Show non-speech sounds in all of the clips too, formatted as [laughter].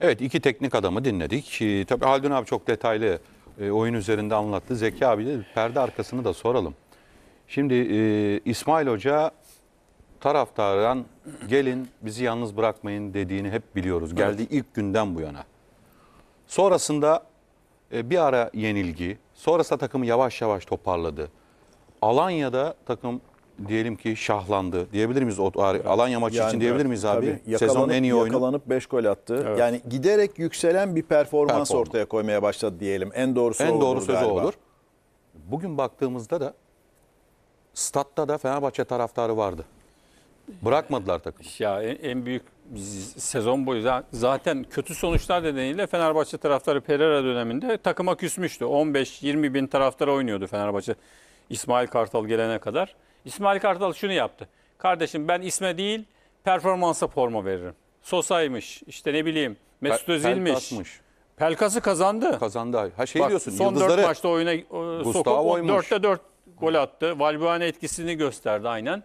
Evet iki teknik adamı dinledik. Ee, tabii Haldun abi çok detaylı e, oyun üzerinde anlattı. Zeki abi de perde arkasını da soralım. Şimdi e, İsmail Hoca taraftardan gelin bizi yalnız bırakmayın dediğini hep biliyoruz. Geldi evet. ilk günden bu yana. Sonrasında e, bir ara yenilgi. Sonrasında takımı yavaş yavaş toparladı. Alanya'da takım diyelim ki şahlandı diyebilir miyiz? O, Alanya maçı yani, için diyebilir miyiz abi? Tabii, Sezonun en iyi oyunu. Yakalanıp 5 gol attı. Evet. Yani giderek yükselen bir performans, performans ortaya koymaya başladı diyelim. En doğrusu en doğru sözü galiba. olur. Bugün baktığımızda da statta da Fenerbahçe taraftarı vardı. Bırakmadılar takımı. Ya en, en büyük sezon boyu zaten kötü sonuçlar nedeniyle Fenerbahçe taraftarı Pereira döneminde takıma küsmüştü. 15-20 bin taraftar oynuyordu Fenerbahçe İsmail Kartal gelene kadar. İsmail Kartal şunu yaptı. Kardeşim ben isme değil performansa forma veririm. Sosa'ymış işte ne bileyim Mesut Özil'miş. Pelkas'mış. Pelkas'ı kazandı. Kazandı. Ha şey Bak, diyorsun son yıldızları. 4 maçta oyuna e, sokup 4'te 4 gol attı. Valbuena etkisini gösterdi aynen.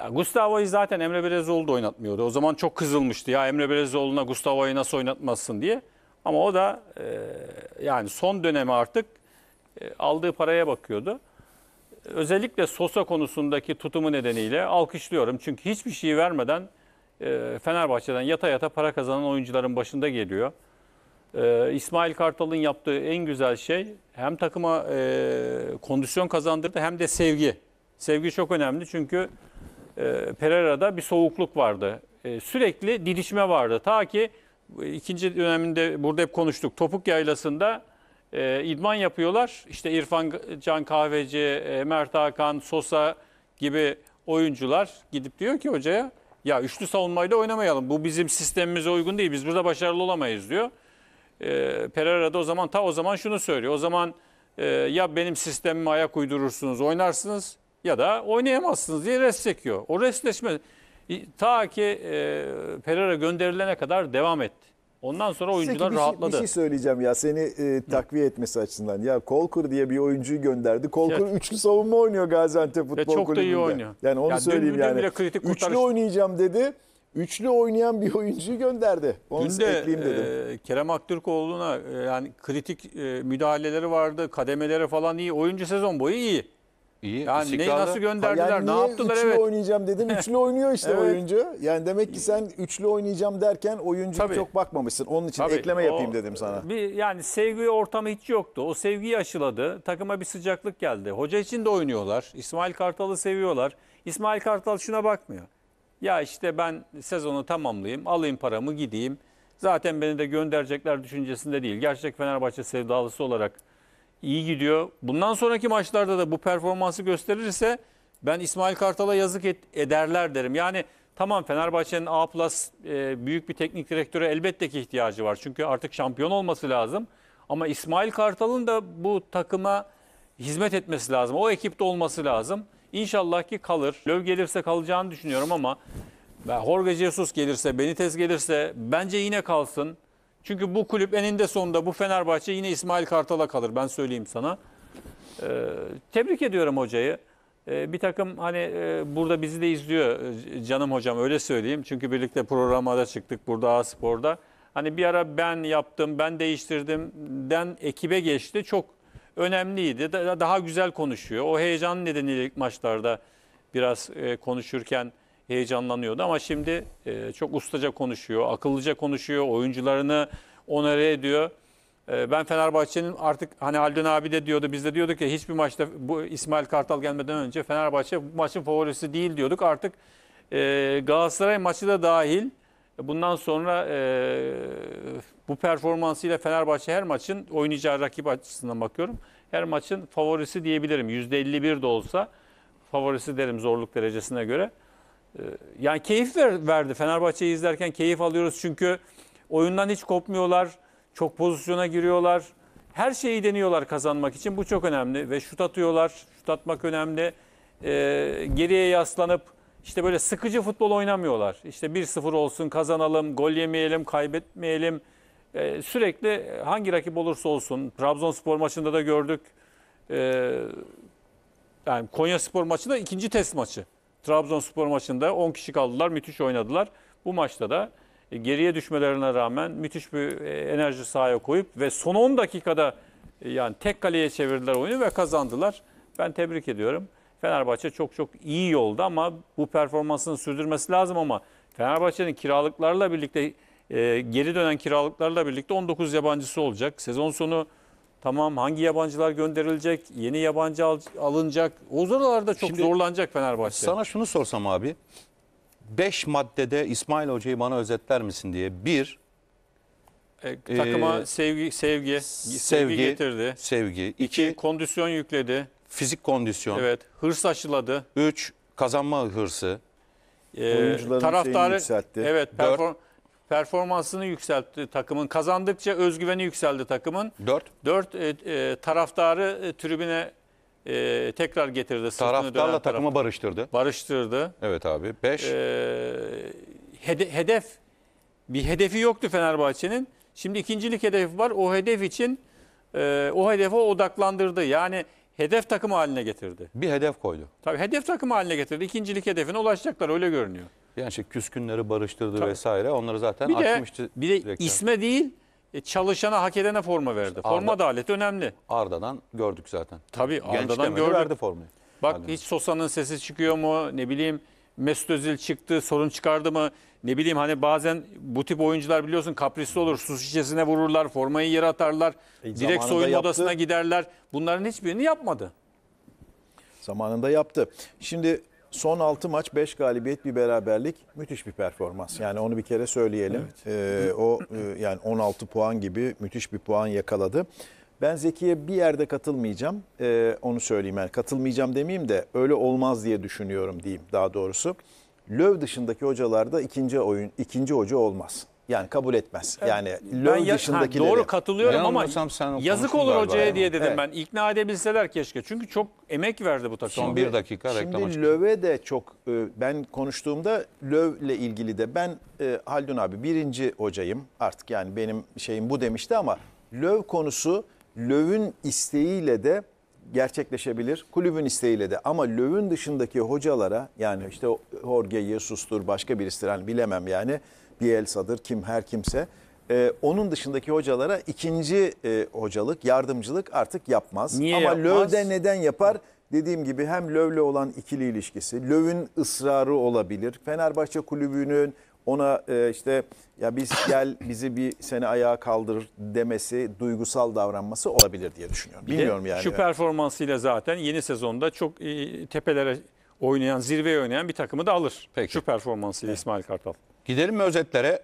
E, Gustavo'yu zaten Emre Belezoğlu da oynatmıyordu. O zaman çok kızılmıştı. Ya Emre Belezoğlu'na Gustavo'yu nasıl oynatmazsın diye. Ama o da e, yani son dönemi artık e, aldığı paraya bakıyordu özellikle Sosa konusundaki tutumu nedeniyle alkışlıyorum. Çünkü hiçbir şey vermeden e, Fenerbahçe'den yata yata para kazanan oyuncuların başında geliyor. E, İsmail Kartal'ın yaptığı en güzel şey hem takıma e, kondisyon kazandırdı hem de sevgi. Sevgi çok önemli çünkü e, Pereira'da bir soğukluk vardı. E, sürekli didişme vardı. Ta ki e, ikinci döneminde burada hep konuştuk. Topuk yaylasında e, idman yapıyorlar. İşte İrfan Can Kahveci, e, Mert Hakan, Sosa gibi oyuncular gidip diyor ki hocaya ya üçlü savunmayla oynamayalım. Bu bizim sistemimize uygun değil. Biz burada başarılı olamayız diyor. E, Pereira da o zaman ta o zaman şunu söylüyor. O zaman e, ya benim sistemime ayak uydurursunuz, oynarsınız ya da oynayamazsınız diye rest çekiyor. O restleşme ta ki e, Pereira gönderilene kadar devam etti. Ondan sonra oyuncular Peki, şey- rahatladı. Bir şey söyleyeceğim ya seni e, takviye etmesi açısından. Ya Kolkur diye bir oyuncuyu gönderdi. Kolkur evet. üçlü savunma oynuyor Gaziantep Futbol Kulübü'nde. Çok da iyi oynuyor. Yani onu ya söyleyeyim yani. Kritik üçlü kurtarış... oynayacağım dedi. Üçlü oynayan bir oyuncuyu gönderdi. Onu Dün de ekleyeyim dedim. E, Kerem Aktürkoğlu'na e, yani kritik e, müdahaleleri vardı. Kademeleri falan iyi. Oyuncu sezon boyu iyi. İyi. Yani neyi nasıl gönderdiler? Yani ne niye yaptılar? üçlü Evet. oynayacağım dedim. [laughs] Üçlü oynuyor işte Evet. oyuncu. Yani demek ki sen üçlü oynayacağım derken oyuncu çok bakmamışsın. Onun için Tabii, ekleme o- yapayım dedim sana. Bir yani sevgi ortamı hiç yoktu. O sevgiyi aşıladı. Takıma bir sıcaklık geldi. Hoca için de oynuyorlar. İsmail Kartal'ı seviyorlar. İsmail Kartal şuna bakmıyor. Ya işte ben sezonu tamamlayayım, alayım paramı gideyim. Zaten beni de gönderecekler düşüncesinde değil. Gerçek Fenerbahçe sevdalısı olarak iyi gidiyor. Bundan sonraki maçlarda da bu performansı gösterirse ben İsmail Kartal'a yazık et, ederler derim. Yani tamam Fenerbahçe'nin A plus e, büyük bir teknik direktöre elbette ki ihtiyacı var. Çünkü artık şampiyon olması lazım. Ama İsmail Kartal'ın da bu takıma hizmet etmesi lazım. O ekipte olması lazım. İnşallah ki kalır. Löv gelirse kalacağını düşünüyorum ama Jorge Jesus gelirse, Benitez gelirse bence yine kalsın. Çünkü bu kulüp eninde sonunda bu Fenerbahçe yine İsmail Kartal'a kalır ben söyleyeyim sana. Ee, tebrik ediyorum hocayı. Ee, bir takım hani e, burada bizi de izliyor e, canım hocam öyle söyleyeyim. Çünkü birlikte programada çıktık burada A Spor'da. Hani bir ara ben yaptım, ben değiştirdim den ekibe geçti. Çok önemliydi. Daha güzel konuşuyor. O heyecan nedeniyle ilk maçlarda biraz e, konuşurken heyecanlanıyordu ama şimdi e, çok ustaca konuşuyor, akıllıca konuşuyor, oyuncularını onore ediyor. E, ben Fenerbahçe'nin artık hani Haldun abi de diyordu, biz de diyorduk ki hiçbir maçta bu İsmail Kartal gelmeden önce Fenerbahçe bu maçın favorisi değil diyorduk. Artık e, Galatasaray maçı da dahil bundan sonra e, bu performansıyla Fenerbahçe her maçın oynayacağı rakip açısından bakıyorum. Her maçın favorisi diyebilirim. %51 de olsa favorisi derim zorluk derecesine göre. Ee, yani keyif ver, verdi. Fenerbahçe'yi izlerken keyif alıyoruz çünkü oyundan hiç kopmuyorlar. Çok pozisyona giriyorlar. Her şeyi deniyorlar kazanmak için. Bu çok önemli ve şut atıyorlar. Şut atmak önemli. Ee, geriye yaslanıp işte böyle sıkıcı futbol oynamıyorlar. İşte 1-0 olsun kazanalım, gol yemeyelim, kaybetmeyelim. Ee, sürekli hangi rakip olursa olsun Trabzonspor maçında da gördük. Ee, yani Konya Spor maçı ikinci test maçı. Trabzonspor maçında 10 kişi kaldılar. Müthiş oynadılar. Bu maçta da e, geriye düşmelerine rağmen müthiş bir e, enerji sahaya koyup ve son 10 dakikada e, yani tek kaleye çevirdiler oyunu ve kazandılar. Ben tebrik ediyorum. Fenerbahçe çok çok iyi yolda ama bu performansını sürdürmesi lazım ama Fenerbahçe'nin kiralıklarla birlikte geri dönen kiralıklarla birlikte 19 yabancısı olacak. Sezon sonu Tamam hangi yabancılar gönderilecek, yeni yabancı al, alınacak. O zorlarda çok Şimdi, zorlanacak Fenerbahçe. Sana şunu sorsam abi. beş maddede İsmail Hoca'yı bana özetler misin diye. Bir, e, takıma e, sevgi, sevgi sevgi sevgi getirdi. Sevgi. İki, iki kondisyon yükledi. Fizik kondisyon. Evet. Hırs aşıladı. Üç, kazanma hırsı. E, Oyuncuların taraftarı yükseltti. Evet, Dört, performansını yükseltti takımın. Kazandıkça özgüveni yükseldi takımın. Dört. Dört e, e taraftarı e, tribüne e, tekrar getirdi. Sırtını Taraftarla dönen taraf- takımı barıştırdı. barıştırdı. Evet abi. Beş. E, hede- hedef bir hedefi yoktu Fenerbahçe'nin. Şimdi ikincilik hedefi var. O hedef için e, o hedefe odaklandırdı. Yani hedef takımı haline getirdi. bir hedef koydu. Tabii hedef takımı haline getirdi. İkincilik hedefine ulaşacaklar öyle görünüyor. Yani işte küskünleri barıştırdı Tabii. vesaire. Onları zaten bir de, açmıştı. Bir de reklam. isme değil e, çalışana hak edene forma verdi. İşte forma Arda, adaleti önemli. Arda'dan gördük zaten. Tabii Arda'dan gördük. verdi formayı. Bak Halimiz. hiç Sosa'nın sesi çıkıyor mu ne bileyim Mesut Özil çıktı sorun çıkardı mı ne bileyim hani bazen bu tip oyuncular biliyorsun kaprisli olur su şişesine vururlar formayı yere atarlar e, direkt soyunma yaptı. odasına giderler bunların hiçbirini yapmadı. Zamanında yaptı. Şimdi Son 6 maç 5 galibiyet bir beraberlik müthiş bir performans. Yani onu bir kere söyleyelim. Evet. Ee, o e, yani 16 puan gibi müthiş bir puan yakaladı. Ben Zeki'ye bir yerde katılmayacağım. Ee, onu söyleyeyim yani katılmayacağım demeyeyim de öyle olmaz diye düşünüyorum diyeyim daha doğrusu. Löv dışındaki hocalarda ikinci oyun ikinci hoca olmaz. Yani kabul etmez. Yani Lön ya- dışındakileri. Ha, doğru katılıyorum Ben ama anlasam sen o yazık olur hocaya diye dedim Evet. ben. İkna edebilseler keşke. Çünkü çok emek verdi bu takım. Son bir dakika reklama Şimdi çıkıyor. Löw'e de çok e, ben konuştuğumda Löw'le ilgili de ben e, Haldun abi birinci hocayım artık yani benim şeyim bu demişti ama Löw konusu Löw'ün isteğiyle de gerçekleşebilir. Kulübün isteğiyle de ama Löw'ün dışındaki hocalara yani işte Jorge Jesus'tur başka birisidir hani bilemem yani Bielsa'dır, kim her kimse. Ee, onun dışındaki hocalara ikinci e, hocalık, yardımcılık artık yapmaz. Niye Ama yapmaz? neden yapar? Dediğim gibi hem Löv'le olan ikili ilişkisi, Löv'ün ısrarı olabilir. Fenerbahçe kulübünün ona e, işte ya biz gel bizi bir sene ayağa kaldır demesi, duygusal davranması olabilir diye düşünüyorum. Bir Bilmiyorum de yani. Şu performansıyla zaten yeni sezonda çok e, tepelere oynayan, zirveye oynayan bir takımı da alır. Peki. Şu performansıyla evet. İsmail Kartal. Gidelim mi özetlere?